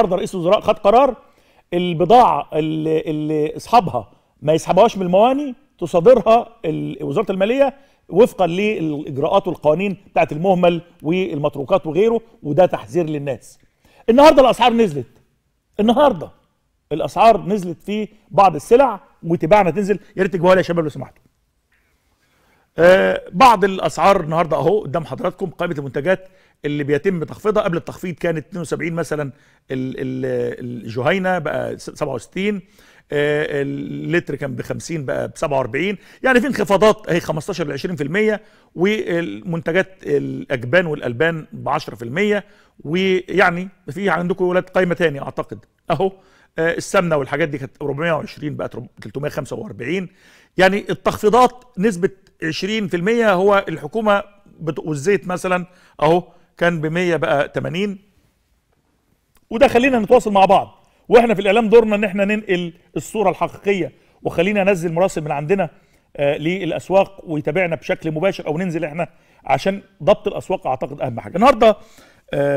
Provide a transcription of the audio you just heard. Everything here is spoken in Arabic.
النهارده رئيس الوزراء خد قرار البضاعه اللي, اللي اصحابها ما يسحبهاش من المواني تصادرها وزاره الماليه وفقا للاجراءات والقوانين بتاعت المهمل والمتروكات وغيره وده تحذير للناس. النهارده الاسعار نزلت. النهارده الاسعار نزلت في بعض السلع وتباعنا تنزل يا ريت تجيبوها لي يا شباب لو سمحتوا. آه، بعض الاسعار النهارده اهو قدام حضراتكم قائمه المنتجات اللي بيتم تخفيضها قبل التخفيض كانت 72 مثلا الجهينه بقى 67 آه، اللتر كان ب 50 بقى ب 47 يعني في انخفاضات اهي 15 ل 20% والمنتجات الاجبان والالبان ب 10% ويعني في عندكم ولاد قائمه تاني اعتقد اهو آه، السمنه والحاجات دي كانت 420 بقت 345 يعني التخفيضات نسبه 20% هو الحكومه والزيت مثلا اهو كان ب 100 بقى 80 وده خلينا نتواصل مع بعض واحنا في الاعلام دورنا ان احنا ننقل الصوره الحقيقيه وخلينا ننزل مراسل من عندنا آه للاسواق ويتابعنا بشكل مباشر او ننزل احنا عشان ضبط الاسواق اعتقد اهم حاجه النهارده آه